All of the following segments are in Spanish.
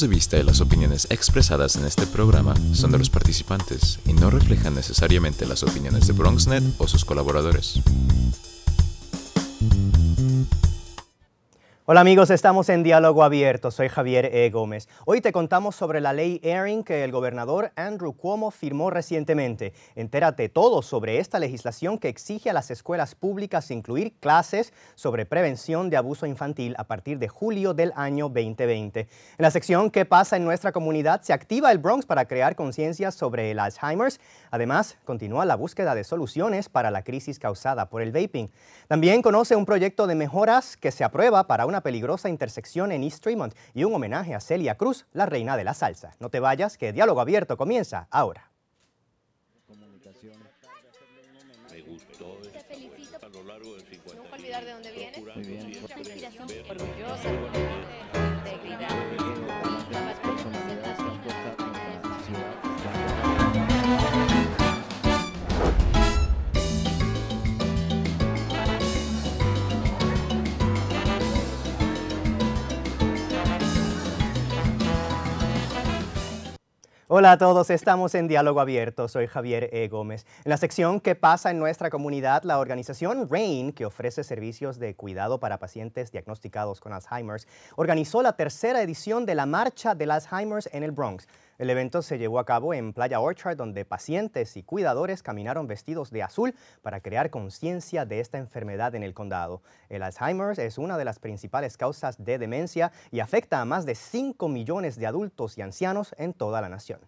de vista y las opiniones expresadas en este programa son de los participantes y no reflejan necesariamente las opiniones de BronxNet o sus colaboradores. Hola amigos, estamos en Diálogo Abierto. Soy Javier E. Gómez. Hoy te contamos sobre la ley Airing que el gobernador Andrew Cuomo firmó recientemente. Entérate todo sobre esta legislación que exige a las escuelas públicas incluir clases sobre prevención de abuso infantil a partir de julio del año 2020. En la sección ¿Qué pasa en nuestra comunidad? se activa el Bronx para crear conciencia sobre el Alzheimer's. Además, continúa la búsqueda de soluciones para la crisis causada por el vaping. También conoce un proyecto de mejoras que se aprueba para una peligrosa intersección en East Tremont y un homenaje a Celia Cruz, la reina de la salsa. No te vayas, que Diálogo Abierto comienza ahora. Hola a todos, estamos en Diálogo Abierto. Soy Javier E. Gómez. En la sección ¿Qué pasa en nuestra comunidad? La organización RAIN, que ofrece servicios de cuidado para pacientes diagnosticados con Alzheimer's, organizó la tercera edición de la Marcha del Alzheimer's en el Bronx. El evento se llevó a cabo en Playa Orchard, donde pacientes y cuidadores caminaron vestidos de azul para crear conciencia de esta enfermedad en el condado. El Alzheimer es una de las principales causas de demencia y afecta a más de 5 millones de adultos y ancianos en toda la nación.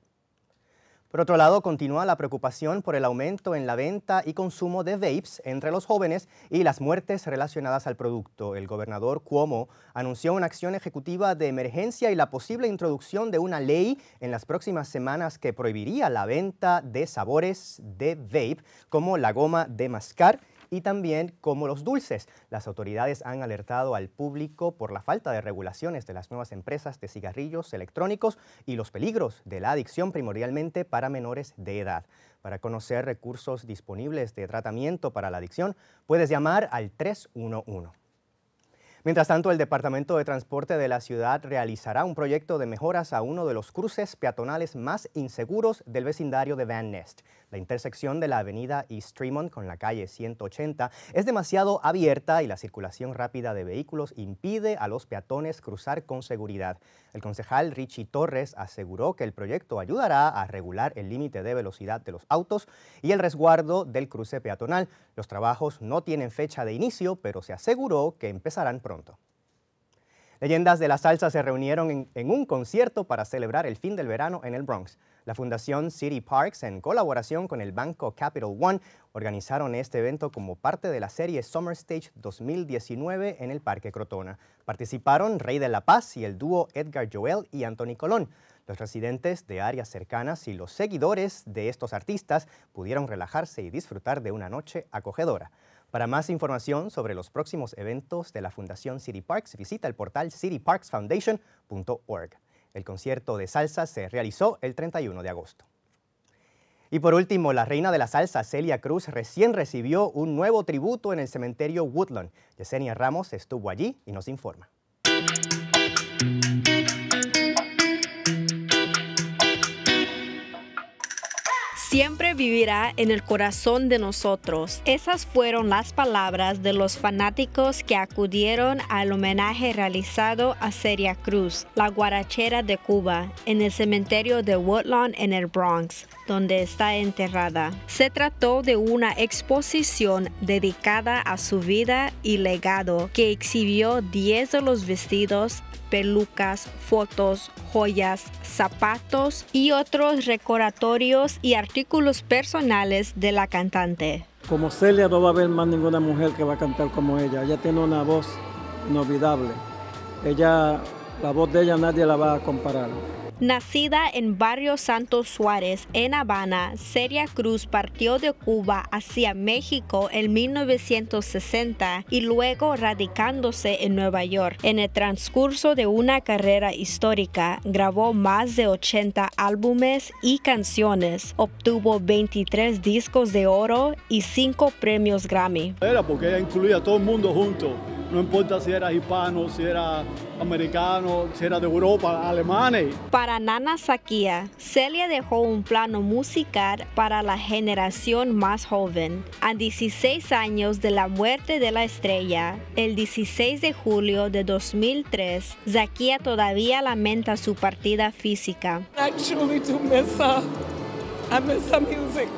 Por otro lado, continúa la preocupación por el aumento en la venta y consumo de vapes entre los jóvenes y las muertes relacionadas al producto. El gobernador Cuomo anunció una acción ejecutiva de emergencia y la posible introducción de una ley en las próximas semanas que prohibiría la venta de sabores de vape, como la goma de mascar y también como los dulces. Las autoridades han alertado al público por la falta de regulaciones de las nuevas empresas de cigarrillos electrónicos y los peligros de la adicción primordialmente para menores de edad. Para conocer recursos disponibles de tratamiento para la adicción, puedes llamar al 311. Mientras tanto, el Departamento de Transporte de la ciudad realizará un proyecto de mejoras a uno de los cruces peatonales más inseguros del vecindario de Van Nest. La intersección de la avenida East Tremont con la calle 180 es demasiado abierta y la circulación rápida de vehículos impide a los peatones cruzar con seguridad. El concejal Richie Torres aseguró que el proyecto ayudará a regular el límite de velocidad de los autos y el resguardo del cruce peatonal. Los trabajos no tienen fecha de inicio, pero se aseguró que empezarán pronto pronto. Leyendas de la salsa se reunieron en, un concierto para celebrar el fin del verano en el Bronx. La Fundación City Parks, en colaboración con el banco Capital One, organizaron este evento como parte de la serie Summer Stage 2019 en el Parque Crotona. Participaron Rey de la Paz y el dúo Edgar Joel y Anthony Colón. Los residentes de áreas cercanas y los seguidores de estos artistas pudieron relajarse y disfrutar de una noche acogedora. Para más información sobre los próximos eventos de la Fundación City Parks, visita el portal cityparksfoundation.org. El concierto de salsa se realizó el 31 de agosto. Y por último, la reina de la salsa, Celia Cruz, recién recibió un nuevo tributo en el cementerio Woodlawn. Yesenia Ramos estuvo allí y nos informa. siempre vivirá en el corazón de nosotros. Esas fueron las palabras de los fanáticos que acudieron al homenaje realizado a SERIA Cruz, la guarachera de Cuba, en el cementerio de Woodlawn en el Bronx, donde está enterrada. Se trató de una exposición dedicada a su vida y legado que exhibió 10 de los vestidos pelucas, fotos, joyas, zapatos y otros recordatorios y artículos personales de la cantante. Como Celia no va a haber más ninguna mujer que va a cantar como ella. Ella tiene una voz inolvidable. Ella, la voz de ella nadie la va a comparar. Nacida en Barrio Santos Suárez, en Habana, SERIA Cruz partió de Cuba hacia México en 1960 y luego radicándose en Nueva York. En el transcurso de una carrera histórica, grabó más de 80 álbumes y canciones, obtuvo 23 discos de oro y 5 premios Grammy. Era porque incluía a todo el mundo junto no importa si era hispano, si era americano, si era de Europa, alemanes. Para Nana Zakia, Celia dejó un plano musical para la generación más joven. A 16 años de la muerte de la estrella, el 16 de julio de 2003, Zakia todavía lamenta su partida física. Actually, miss her. I miss her music.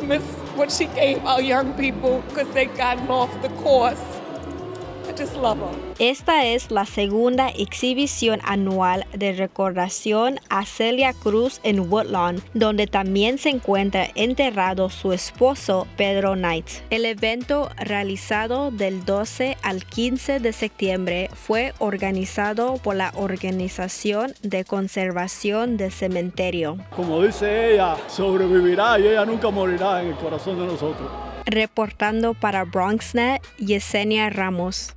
I miss what she gave our young people because they got off the course. Esta es la segunda exhibición anual de recordación a Celia Cruz en Woodlawn, donde también se encuentra enterrado su esposo Pedro Knight. El evento realizado del 12 al 15 de septiembre fue organizado por la Organización de Conservación del Cementerio. Como dice ella, sobrevivirá y ella nunca morirá en el corazón de nosotros. Reportando para BronxNet, Yesenia Ramos.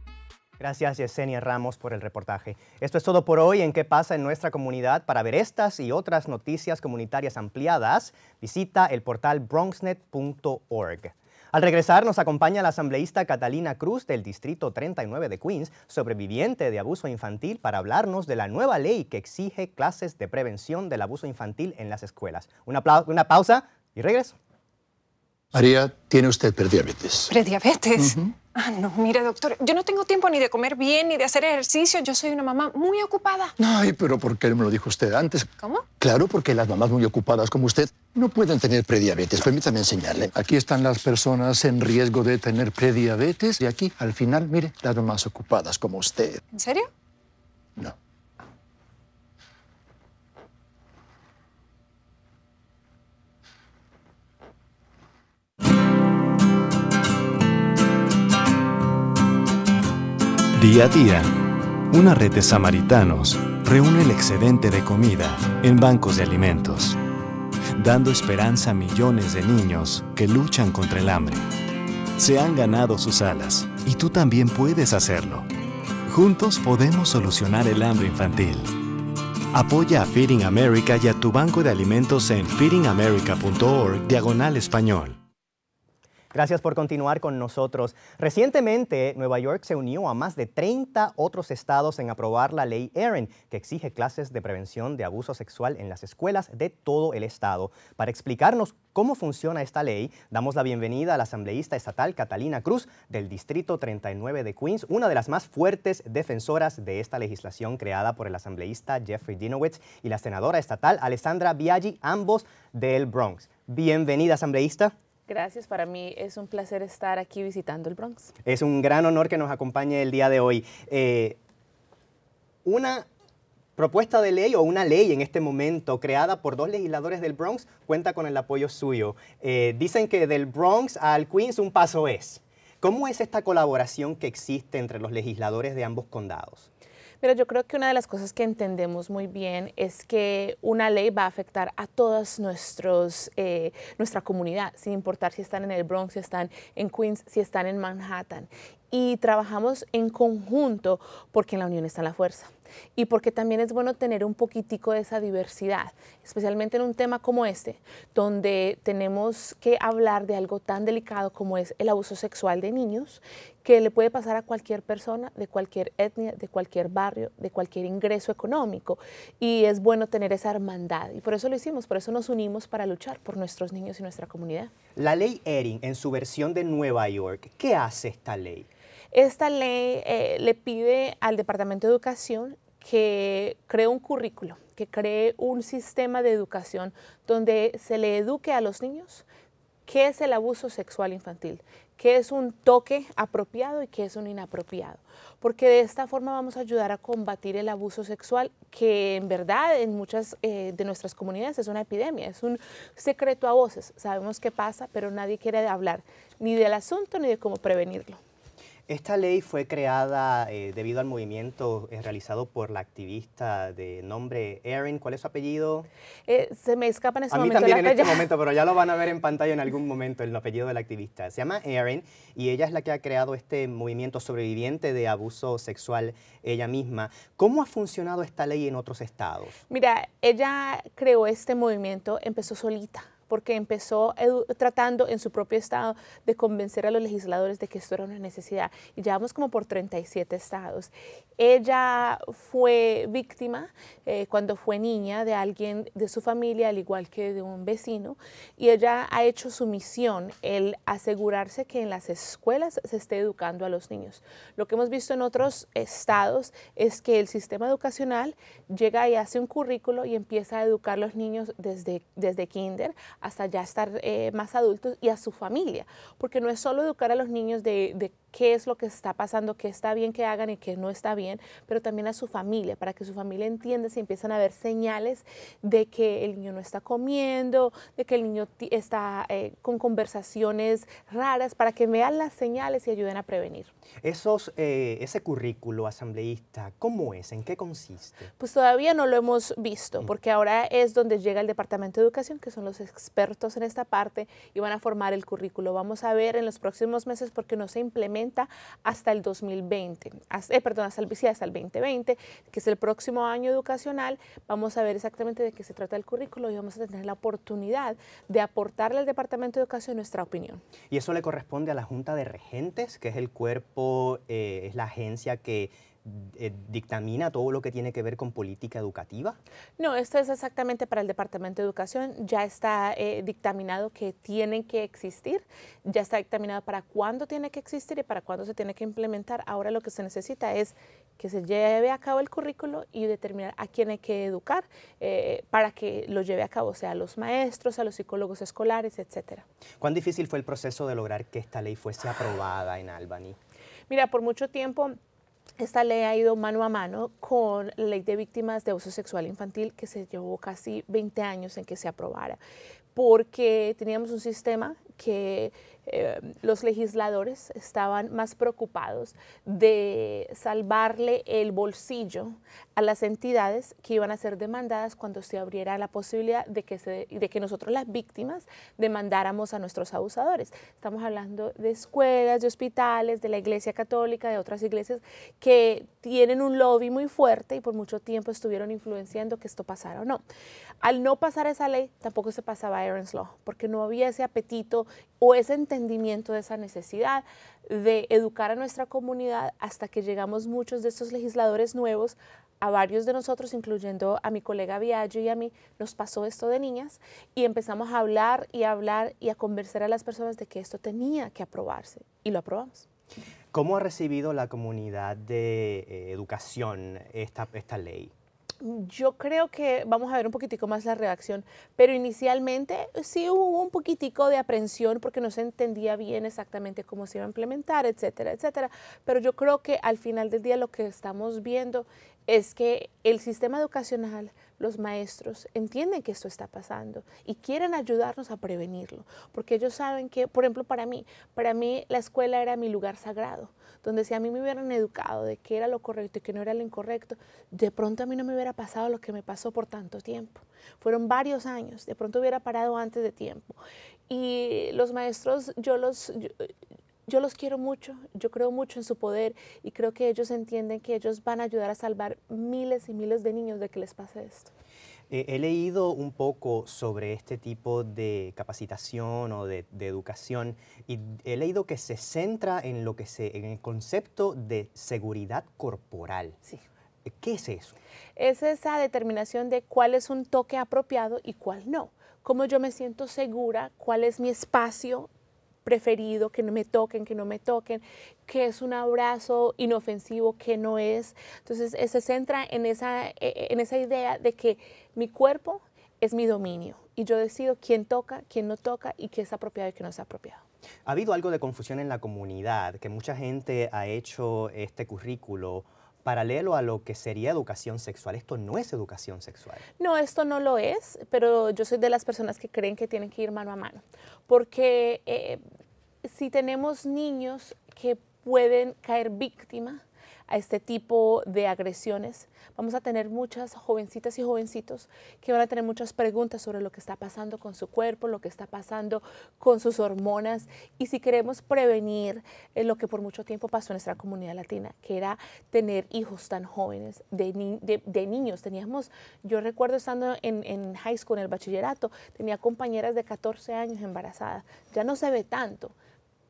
Gracias Yesenia Ramos por el reportaje. Esto es todo por hoy en qué pasa en nuestra comunidad. Para ver estas y otras noticias comunitarias ampliadas, visita el portal bronxnet.org. Al regresar nos acompaña la asambleísta Catalina Cruz del Distrito 39 de Queens, sobreviviente de abuso infantil, para hablarnos de la nueva ley que exige clases de prevención del abuso infantil en las escuelas. Una, una pausa y regreso. María, tiene usted prediabetes. ¿Prediabetes? Ah, no, mire, doctor, yo no tengo tiempo ni de comer bien ni de hacer ejercicio. Yo soy una mamá muy ocupada. Ay, pero ¿por qué no me lo dijo usted antes? ¿Cómo? Claro, porque las mamás muy ocupadas como usted no pueden tener prediabetes. Permítame enseñarle. Aquí están las personas en riesgo de tener prediabetes y aquí, al final, mire, las mamás ocupadas como usted. ¿En serio? Día a día, una red de samaritanos reúne el excedente de comida en bancos de alimentos, dando esperanza a millones de niños que luchan contra el hambre. Se han ganado sus alas y tú también puedes hacerlo. Juntos podemos solucionar el hambre infantil. Apoya a Feeding America y a tu banco de alimentos en feedingamerica.org diagonal español. Gracias por continuar con nosotros. Recientemente, Nueva York se unió a más de 30 otros estados en aprobar la ley Erin, que exige clases de prevención de abuso sexual en las escuelas de todo el estado. Para explicarnos cómo funciona esta ley, damos la bienvenida a la asambleísta estatal Catalina Cruz del Distrito 39 de Queens, una de las más fuertes defensoras de esta legislación creada por el asambleísta Jeffrey Dinowitz y la senadora estatal Alessandra Biaggi, ambos del Bronx. Bienvenida, asambleísta. Gracias, para mí es un placer estar aquí visitando el Bronx. Es un gran honor que nos acompañe el día de hoy. Eh, una propuesta de ley o una ley en este momento creada por dos legisladores del Bronx cuenta con el apoyo suyo. Eh, dicen que del Bronx al Queens un paso es. ¿Cómo es esta colaboración que existe entre los legisladores de ambos condados? Pero yo creo que una de las cosas que entendemos muy bien es que una ley va a afectar a toda eh, nuestra comunidad, sin importar si están en el Bronx, si están en Queens, si están en Manhattan. Y trabajamos en conjunto porque en la unión está la fuerza y porque también es bueno tener un poquitico de esa diversidad, especialmente en un tema como este, donde tenemos que hablar de algo tan delicado como es el abuso sexual de niños, que le puede pasar a cualquier persona, de cualquier etnia, de cualquier barrio, de cualquier ingreso económico. Y es bueno tener esa hermandad. Y por eso lo hicimos, por eso nos unimos para luchar por nuestros niños y nuestra comunidad. La ley Erin, en su versión de Nueva York, ¿qué hace esta ley? Esta ley eh, le pide al Departamento de Educación que cree un currículo, que cree un sistema de educación donde se le eduque a los niños qué es el abuso sexual infantil, qué es un toque apropiado y qué es un inapropiado. Porque de esta forma vamos a ayudar a combatir el abuso sexual, que en verdad en muchas eh, de nuestras comunidades es una epidemia, es un secreto a voces. Sabemos qué pasa, pero nadie quiere hablar ni del asunto ni de cómo prevenirlo. Esta ley fue creada eh, debido al movimiento eh, realizado por la activista de nombre Erin. ¿Cuál es su apellido? Eh, se me escapa en momento. Este a mí también en este momento, pero ya lo van a ver en pantalla en algún momento el apellido de la activista. Se llama Erin y ella es la que ha creado este movimiento sobreviviente de abuso sexual ella misma. ¿Cómo ha funcionado esta ley en otros estados? Mira, ella creó este movimiento, empezó solita porque empezó tratando en su propio estado de convencer a los legisladores de que esto era una necesidad. Y llevamos como por 37 estados. Ella fue víctima eh, cuando fue niña de alguien de su familia, al igual que de un vecino, y ella ha hecho su misión el asegurarse que en las escuelas se esté educando a los niños. Lo que hemos visto en otros estados es que el sistema educacional llega y hace un currículo y empieza a educar a los niños desde, desde kinder hasta ya estar eh, más adultos y a su familia, porque no es solo educar a los niños de, qué es lo que está pasando, qué está bien que hagan y qué no está bien, pero también a su familia, para que su familia entienda si empiezan a ver señales de que el niño no está comiendo, de que el niño está eh, con conversaciones raras, para que vean las señales y ayuden a prevenir. Esos, eh, ese currículo asambleísta, ¿cómo es? ¿En qué consiste? Pues todavía no lo hemos visto, mm. porque ahora es donde llega el Departamento de Educación, que son los expertos en esta parte y van a formar el currículo. Vamos a ver en los próximos meses porque no se implementa hasta el 2020, eh, perdón, hasta el, hasta 2020, que es el próximo año educacional. Vamos a ver exactamente de qué se trata el currículo y vamos a tener la oportunidad de aportarle al Departamento de Educación nuestra opinión. Y eso le corresponde a la Junta de Regentes, que es el cuerpo, eh, es la agencia que eh, dictamina todo lo que tiene que ver con política educativa? No, esto es exactamente para el Departamento de Educación. Ya está eh, dictaminado que tienen que existir, ya está dictaminado para cuándo tiene que existir y para cuándo se tiene que implementar. Ahora lo que se necesita es que se lleve a cabo el currículo y determinar a quién hay que educar eh, para que lo lleve a cabo, sea a los maestros, a los psicólogos escolares, etcétera. ¿Cuán difícil fue el proceso de lograr que esta ley fuese aprobada en Albany? Mira, por mucho tiempo esta ley ha ido mano a mano con la ley de víctimas de abuso sexual infantil que se llevó casi 20 años en que se aprobara, porque teníamos un sistema que eh, los legisladores estaban más preocupados de salvarle el bolsillo a las entidades que iban a ser demandadas cuando se abriera la posibilidad de que, de que nosotros las víctimas demandáramos a nuestros abusadores. Estamos hablando de escuelas, de hospitales, de la Iglesia Católica, de otras iglesias que tienen un lobby muy fuerte y por mucho tiempo estuvieron influenciando que esto pasara o no. Al no pasar esa ley, tampoco se pasaba Aaron's Law, porque no había ese apetito o ese entendimiento de esa necesidad de educar a nuestra comunidad hasta que llegamos muchos de estos legisladores nuevos a varios de nosotros, incluyendo a mi colega Viaggio y a mí, nos pasó esto de niñas y empezamos a hablar y a hablar y a conversar a las personas de que esto tenía que aprobarse y lo aprobamos. ¿Cómo ha recibido la comunidad de eh, educación esta ley? yo creo que vamos a ver un poquitico más la reacción, pero inicialmente sí hubo un poquitico de aprensión porque no se entendía bien exactamente cómo se iba a implementar, etcétera, etcétera. Pero yo creo que al final del día lo que estamos viendo es que el sistema educacional, los maestros entienden que esto está pasando y quieren ayudarnos a prevenirlo, porque ellos saben que, por ejemplo, para mí, para mí la escuela era mi lugar sagrado, donde si a mí me hubieran educado de qué era lo correcto y qué no era lo incorrecto, de pronto a mí no me hubiera pasado lo que me pasó por tanto tiempo. Fueron varios años, de pronto hubiera parado antes de tiempo. Y los maestros, yo los, yo los quiero mucho, yo creo mucho en su poder y creo que ellos entienden que ellos van a ayudar a salvar miles y miles de niños de que les pase esto. Eh, he leído un poco sobre este tipo de capacitación o de, educación y he leído que se centra en lo que se, en el concepto de seguridad corporal. ¿Qué es eso? Es esa determinación de cuál es un toque apropiado y cuál no. Cómo yo me siento segura, cuál es mi espacio preferido, que no me toquen, que no me toquen, que es un abrazo inofensivo, que no es. Entonces se centra en esa, e, e, en esa idea de que mi cuerpo es mi dominio y yo decido quién toca, quién no toca y qué es apropiado y qué no es apropiado. Ha habido algo de confusión en la comunidad, que mucha gente ha hecho este currículo paralelo a lo que sería educación sexual. Esto no es educación sexual. No, esto no lo es, pero yo soy de las personas que creen que tienen que ir mano a mano, porque eh, si tenemos niños que pueden caer víctimas a este tipo de agresiones. Vamos a tener muchas jovencitas y jovencitos que van a tener muchas preguntas sobre lo que está pasando con su cuerpo, lo que está pasando con sus hormonas y si queremos prevenir eh, lo que por mucho tiempo pasó en nuestra comunidad latina, que era tener hijos tan jóvenes, de, niños. Teníamos, yo recuerdo estando en high school, en el bachillerato, tenía compañeras de 14 años embarazadas. Ya no se ve tanto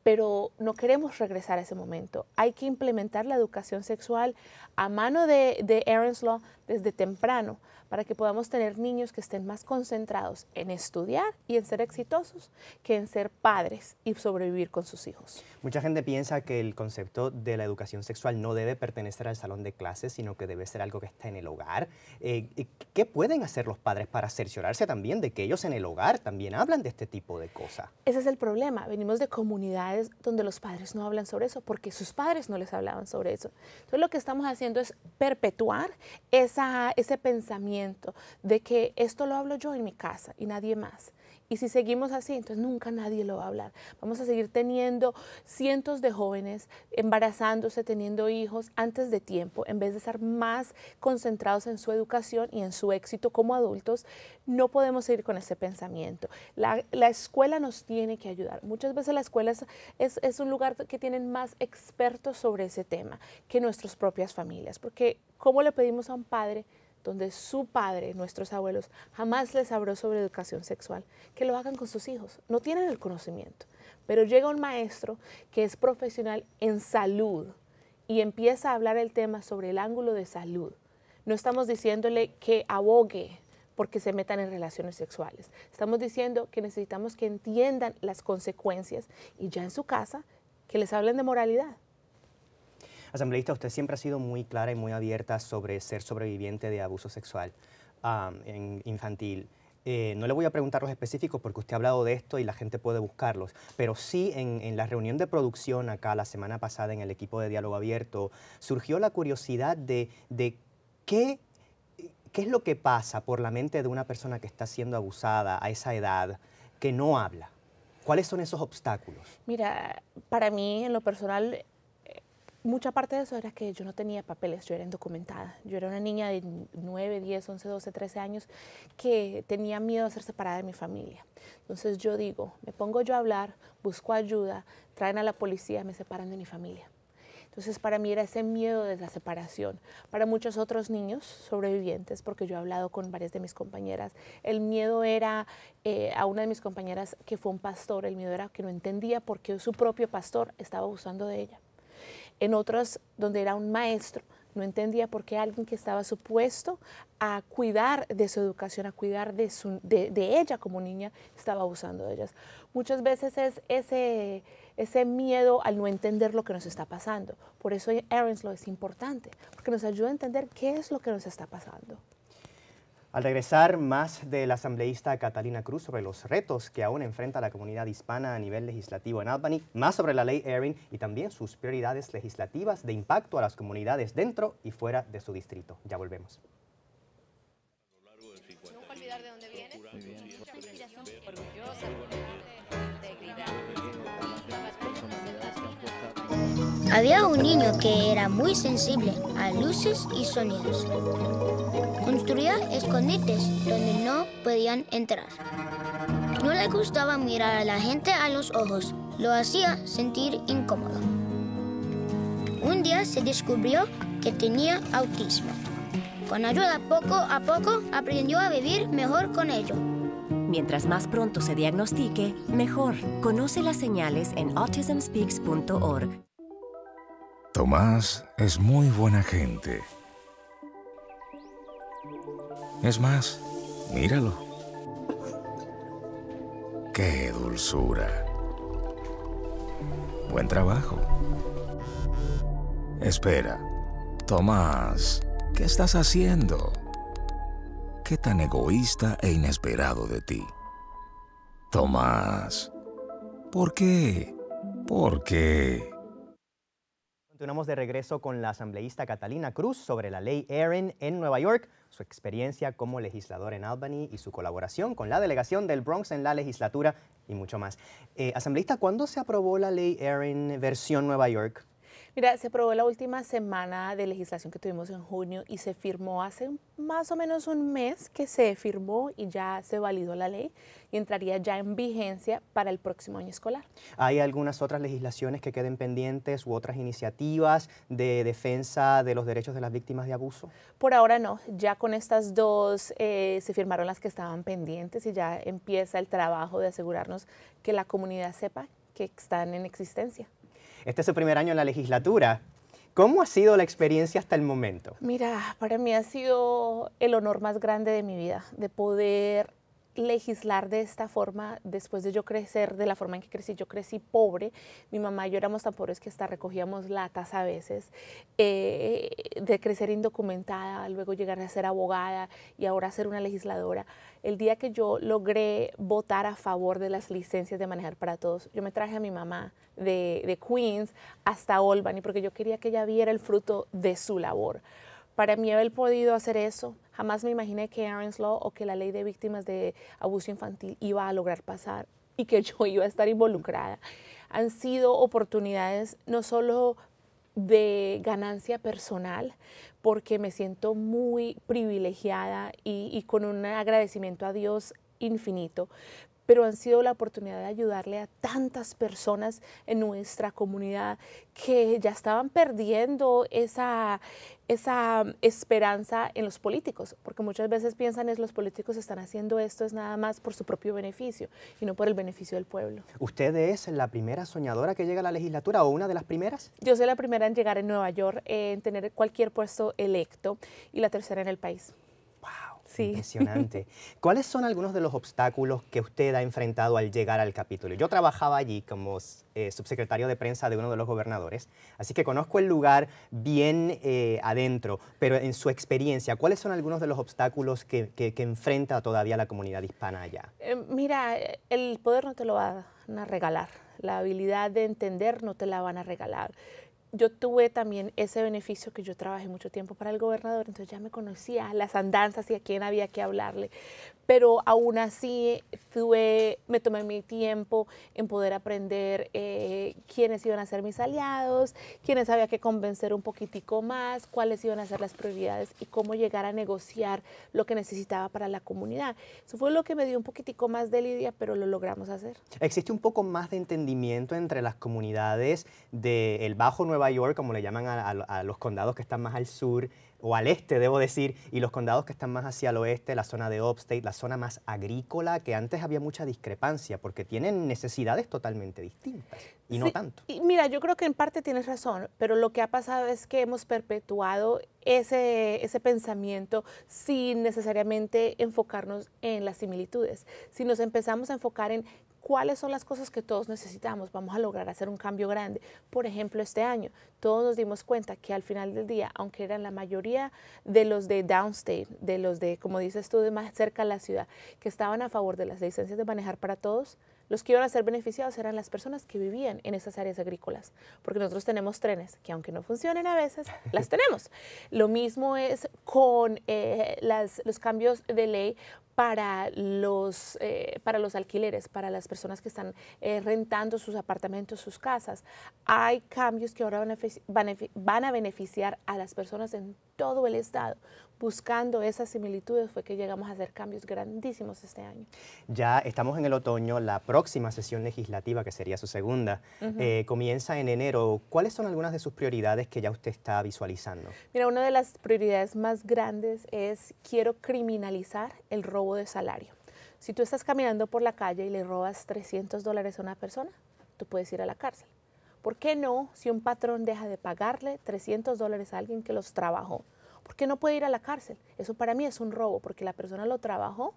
pero no queremos regresar a ese momento. Hay que implementar la educación sexual a mano de, de Aaron's Law desde temprano para que podamos tener niños que estén más concentrados en estudiar y en ser exitosos que en ser padres y sobrevivir con sus hijos. Mucha gente piensa que el concepto de la educación sexual no debe pertenecer al salón de clases, sino que debe ser algo que está en el hogar. Eh, ¿Qué pueden hacer los padres para cerciorarse también de que ellos en el hogar también hablan de este tipo de cosas? Ese es el problema. Venimos de comunidades donde los padres no hablan sobre eso porque sus padres no les hablaban sobre eso. Entonces lo que estamos haciendo es perpetuar ese ese pensamiento de que esto lo hablo yo en mi casa y nadie más. Y si seguimos así, entonces nunca nadie lo va a hablar. Vamos a seguir teniendo cientos de jóvenes embarazándose, teniendo hijos antes de tiempo, en vez de estar más concentrados en su educación y en su éxito como adultos. No podemos seguir con ese pensamiento. La, escuela nos tiene que ayudar. Muchas veces la escuela es, es un lugar que tienen más expertos sobre ese tema que nuestras propias familias, porque ¿cómo le pedimos a un padre? donde su padre, nuestros abuelos, jamás les habló sobre educación sexual, que lo hagan con sus hijos. No tienen el conocimiento, pero llega un maestro que es profesional en salud y empieza a hablar el tema sobre el ángulo de salud. No estamos diciéndole que abogue porque se metan en relaciones sexuales. Estamos diciendo que necesitamos que entiendan las consecuencias y ya en su casa que les hablen de moralidad Asambleísta, usted siempre ha sido muy clara y muy abierta sobre ser sobreviviente de abuso sexual infantil. Eh, no le voy a preguntar los específicos porque usted ha hablado de esto y la gente puede buscarlos, pero sí en, la reunión de producción acá la semana pasada en el equipo de diálogo abierto surgió la curiosidad de, qué es lo que pasa por la mente de una persona que está siendo abusada a esa edad que no habla. ¿Cuáles son esos obstáculos? Mira, para mí en lo personal mucha parte de eso era que yo no tenía papeles, yo era indocumentada. Yo era una niña de 9, 10, 11, 12, 13 años que tenía miedo a ser separada de mi familia. Entonces yo digo, me pongo yo a hablar, busco ayuda, traen a la policía, me separan de mi familia. Entonces para mí era ese miedo de la separación. Para muchos otros niños sobrevivientes, porque yo he hablado con varias de mis compañeras, el miedo era eh, a una de mis compañeras que fue un pastor, el miedo era que no entendía por qué su propio pastor estaba abusando de ella en otras donde era un maestro. No entendía por qué alguien que estaba supuesto a cuidar de su educación, a cuidar de, ella como niña, estaba abusando de ellas. Muchas veces es ese, miedo al no entender lo que nos está pasando. Por eso Aaron's lo es importante, porque nos ayuda a entender qué es lo que nos está pasando. Al regresar, más de la asambleísta Catalina Cruz sobre los retos que aún enfrenta la comunidad hispana a nivel legislativo en Albany, más sobre la ley Erin y también sus prioridades legislativas de impacto a las comunidades dentro y fuera de su distrito. Ya volvemos. Había un niño que era muy sensible a luces y sonidos. Construía escondites donde no podían entrar. No le gustaba mirar a la gente a los ojos, lo hacía sentir incómodo. Un día se descubrió que tenía autismo. Con ayuda poco a poco aprendió a vivir mejor con ello. Mientras más pronto se diagnostique, mejor. Conoce las señales en autismspeaks.org. Tomás es muy buena gente. Es más, míralo. ¡Qué dulzura! Buen trabajo. Espera, Tomás, ¿qué estás haciendo? Qué tan egoísta e inesperado de ti. Tomás, ¿por qué? ¿Por qué? Continuamos de regreso con la asambleísta Catalina Cruz sobre la ley Erin en Nueva York, su experiencia como legislador en Albany y su colaboración con la delegación del Bronx en la legislatura y mucho más. Eh, asambleísta, ¿cuándo se aprobó la ley Erin versión Nueva York? Mira, se aprobó la última semana de legislación que tuvimos en junio y se firmó hace más o menos un mes que se firmó y ya se validó la ley y entraría ya en vigencia para el próximo año escolar. ¿Hay algunas otras legislaciones que queden pendientes u otras iniciativas de defensa de los derechos de las víctimas de abuso? Por ahora no, ya con estas dos eh, se firmaron las que estaban pendientes y ya empieza el trabajo de asegurarnos que la comunidad sepa que están en existencia. Este es su primer año en la legislatura. ¿Cómo ha sido la experiencia hasta el momento? Mira, para mí ha sido el honor más grande de mi vida, de poder legislar de esta forma después de yo crecer, de la forma en que crecí. Yo crecí pobre, mi mamá y yo éramos tan pobres que hasta recogíamos latas a veces, eh, de crecer indocumentada, luego llegar a ser abogada y ahora ser una legisladora. El día que yo logré votar a favor de las licencias de manejar para todos, yo me traje a mi mamá de, de Queens hasta Albany porque yo quería que ella viera el fruto de su labor. Para mí haber podido hacer eso, jamás me imaginé que Aaron's Law o que la ley de víctimas de abuso infantil iba a lograr pasar y que yo iba a estar involucrada. Han sido oportunidades no solo de ganancia personal, porque me siento muy privilegiada y, con un agradecimiento a Dios infinito, pero han sido la oportunidad de ayudarle a tantas personas en nuestra comunidad que ya estaban perdiendo esa, esperanza en los políticos, porque muchas veces piensan es los políticos están haciendo esto es nada más por su propio beneficio y no por el beneficio del pueblo. ¿Usted es la primera soñadora que llega a la legislatura o una de las primeras? Yo soy la primera en llegar en Nueva York, en tener cualquier puesto electo y la tercera en el país. Impresionante. ¿Cuáles son algunos de los obstáculos que usted ha enfrentado al llegar al capítulo? Yo trabajaba allí como eh, subsecretario de prensa de uno de los gobernadores, así que conozco el lugar bien eh, adentro, pero en su experiencia, ¿cuáles son algunos de los obstáculos que, enfrenta todavía la comunidad hispana allá? Eh, mira, el poder no te lo van a regalar, la habilidad de entender no te la van a regalar yo tuve también ese beneficio que yo trabajé mucho tiempo para el gobernador, entonces ya me conocía las andanzas y a quién había que hablarle. Pero aún así tuve, me tomé mi tiempo en poder aprender eh, quiénes iban a ser mis aliados, quiénes había que convencer un poquitico más, cuáles iban a ser las prioridades y cómo llegar a negociar lo que necesitaba para la comunidad. Eso fue lo que me dio un poquitico más de lidia, pero lo logramos hacer. Existe un poco más de entendimiento entre las comunidades del Bajo Nuevo Nueva York, como le llaman a, los condados que están más al sur o al este, debo decir, y los condados que están más hacia el oeste, la zona de Upstate, la zona más agrícola, que antes había mucha discrepancia porque tienen necesidades totalmente distintas y no tanto. mira, yo creo que en parte tienes razón, pero lo que ha pasado es que hemos perpetuado ese, ese pensamiento sin necesariamente enfocarnos en las similitudes. Si nos empezamos a enfocar en cuáles son las cosas que todos necesitamos, vamos a lograr hacer un cambio grande. Por ejemplo, este año todos nos dimos cuenta que al final del día, aunque eran la mayoría de los de downstate, de los de, como dices tú, de más cerca de la ciudad, que estaban a favor de las licencias de manejar para todos, los que iban a ser beneficiados eran las personas que vivían en esas áreas agrícolas, porque nosotros tenemos trenes que aunque no funcionen a veces, las tenemos. Lo mismo es con eh, los cambios de ley para los, eh, para los alquileres, para las personas que están eh, rentando sus apartamentos, sus casas. Hay cambios que ahora van van a beneficiar a las personas en todo el estado, buscando esas similitudes fue que llegamos a hacer cambios grandísimos este año. Ya estamos en el otoño, la próxima sesión legislativa, que sería su segunda, eh, comienza en enero. ¿Cuáles son algunas de sus prioridades que ya usted está visualizando? Mira, una de las prioridades más grandes es quiero criminalizar el robo de salario. Si tú estás caminando por la calle y le robas 300 dólares a una persona, tú puedes ir a la cárcel. ¿Por qué no si un patrón deja de pagarle 300 dólares a alguien que los trabajó? ¿Por qué no puede ir a la cárcel? Eso para mí es un robo porque la persona lo trabajó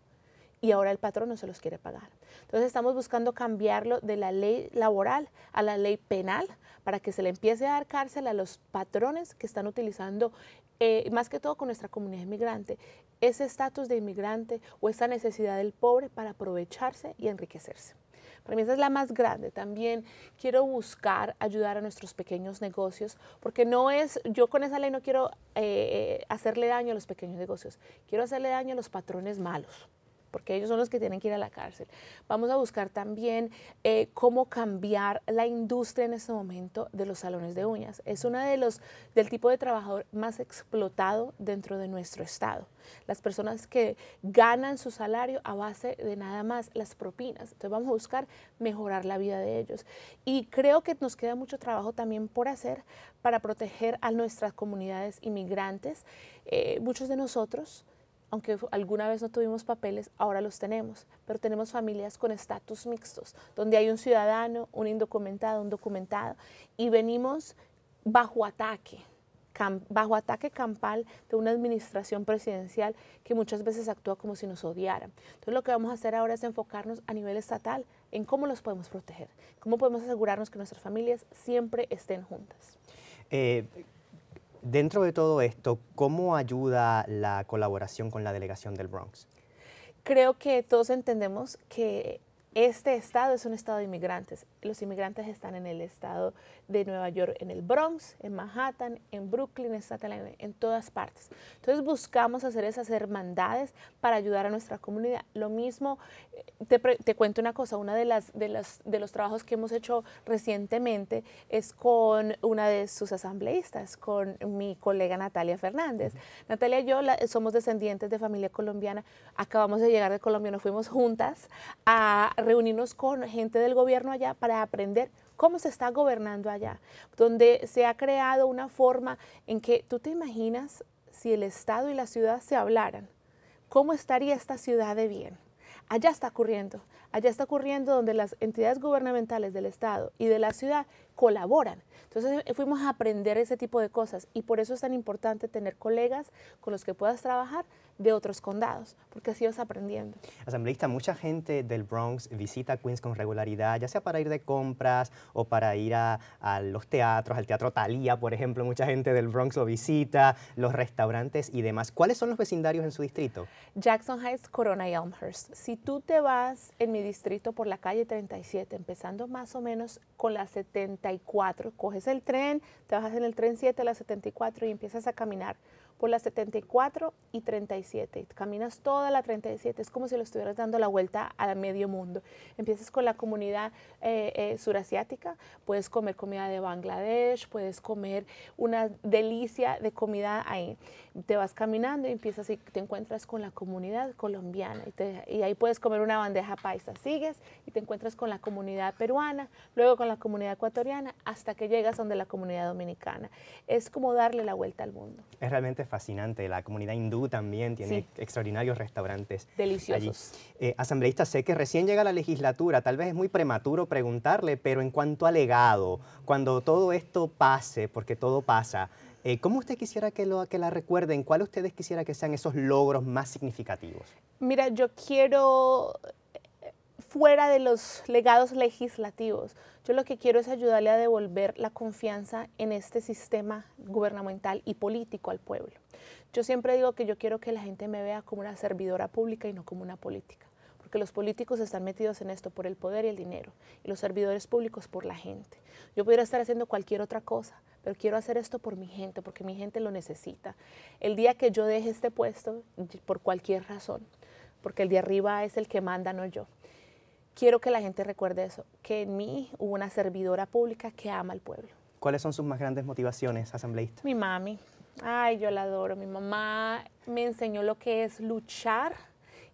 y ahora el patrón no se los quiere pagar. Entonces estamos buscando cambiarlo de la ley laboral a la ley penal para que se le empiece a dar cárcel a los patrones que están utilizando, eh, más que todo con nuestra comunidad inmigrante, ese estatus de inmigrante o esa necesidad del pobre para aprovecharse y enriquecerse. Para mí esa es la más grande. También quiero buscar ayudar a nuestros pequeños negocios, porque no es, yo con esa ley no quiero eh, eh, hacerle daño a los pequeños negocios, quiero hacerle daño a los patrones malos porque ellos son los que tienen que ir a la cárcel. Vamos a buscar también eh, cómo cambiar la industria en este momento de los salones de uñas. Es uno de los, del tipo de trabajador más explotado dentro de nuestro Estado. Las personas que ganan su salario a base de nada más las propinas. Entonces vamos a buscar mejorar la vida de ellos. Y creo que nos queda mucho trabajo también por hacer para proteger a nuestras comunidades inmigrantes. Eh, muchos de nosotros aunque alguna vez no tuvimos papeles, ahora los tenemos, pero tenemos familias con estatus mixtos, donde hay un ciudadano, un indocumentado, un documentado, y venimos bajo ataque, bajo ataque campal de una administración presidencial que muchas veces actúa como si nos odiara. Entonces lo que vamos a hacer ahora es enfocarnos a nivel estatal en cómo los podemos proteger, cómo podemos asegurarnos que nuestras familias siempre estén juntas. Eh, Dentro de todo esto, ¿cómo ayuda la colaboración con la delegación del Bronx? Creo que todos entendemos que este estado es un estado de inmigrantes. Los inmigrantes están en el estado de Nueva York, en el Bronx, en Manhattan, en Brooklyn, en Staten en todas partes. Entonces buscamos hacer esas hermandades para ayudar a nuestra comunidad. Lo mismo, eh, te, cuento una cosa, uno de, las, de, los trabajos que hemos hecho recientemente es con una de sus asambleístas, con mi colega Natalia Fernández. Natalia y yo somos descendientes de familia colombiana, acabamos de llegar de Colombia, nos fuimos juntas a reunirnos con gente del gobierno allá para aprender cómo se está gobernando allá, donde se ha creado una forma en que tú te imaginas si el Estado y la ciudad se hablaran, cómo estaría esta ciudad de bien. Allá está ocurriendo allá está ocurriendo donde las entidades gubernamentales del Estado y de la ciudad colaboran. Entonces eh, fuimos a aprender ese tipo de cosas y por eso es tan importante tener colegas con los que puedas trabajar de otros condados, porque así vas aprendiendo. Asambleísta, mucha gente del Bronx visita Queens con regularidad, ya sea para ir de compras o para ir a, a los teatros, al Teatro Talía, por ejemplo, mucha gente del Bronx lo visita, los restaurantes y demás. ¿Cuáles son los vecindarios en su distrito? Jackson Heights, Corona y Elmhurst. Si tú te vas en mi distrito por la calle 37, empezando más o menos con la 74. Coges el tren, te bajas en el tren 7 a la 74 y empiezas a caminar por las 74 y 37. Caminas toda la 37, es como si lo estuvieras dando la vuelta al medio mundo. Empiezas con la comunidad eh, eh, surasiática, puedes comer comida de Bangladesh, puedes comer una delicia de comida ahí. Te vas caminando y empiezas y te encuentras con la comunidad colombiana y, ahí puedes comer una bandeja paisa. Sigues y te encuentras con la comunidad peruana, luego con la comunidad ecuatoriana, hasta que llegas donde la comunidad dominicana. Es como darle la vuelta al mundo. Es realmente fascinante. La comunidad hindú también tiene extraordinarios restaurantes. Deliciosos. Eh, asambleísta, sé que recién llega la legislatura, tal vez es muy prematuro preguntarle, pero en cuanto a legado, cuando todo esto pase, porque todo pasa, eh, ¿Cómo usted quisiera que, la recuerden? ¿Cuáles ustedes quisiera que sean esos logros más significativos? Mira, yo quiero fuera de los legados legislativos. Yo lo que quiero es ayudarle a devolver la confianza en este sistema gubernamental y político al pueblo. Yo siempre digo que yo quiero que la gente me vea como una servidora pública y no como una política, porque los políticos están metidos en esto por el poder y el dinero, y los servidores públicos por la gente. Yo pudiera estar haciendo cualquier otra cosa, pero quiero hacer esto por mi gente, porque mi gente lo necesita. El día que yo deje este puesto, por cualquier razón, porque el de arriba es el que manda, no yo quiero que la gente recuerde eso, que en mí hubo una servidora pública que ama al pueblo. ¿Cuáles son sus más grandes motivaciones, asambleísta? Mi mami. Ay, yo la adoro. Mi mamá me enseñó lo que es luchar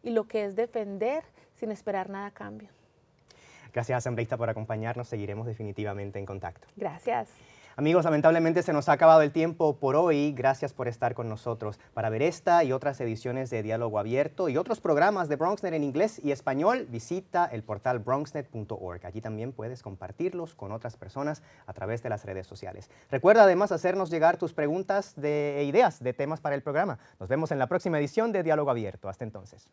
y lo que es defender sin esperar nada a cambio. Gracias, asambleísta, por acompañarnos. Seguiremos definitivamente en contacto. Gracias. Amigos, lamentablemente se nos ha acabado el tiempo por hoy. Gracias por estar con nosotros. Para ver esta y otras ediciones de Diálogo Abierto y otros programas de BronxNet en inglés y español, visita el portal bronxnet.org. Allí también puedes compartirlos con otras personas a través de las redes sociales. Recuerda además hacernos llegar tus preguntas e ideas de temas para el programa. Nos vemos en la próxima edición de Diálogo Abierto. Hasta entonces.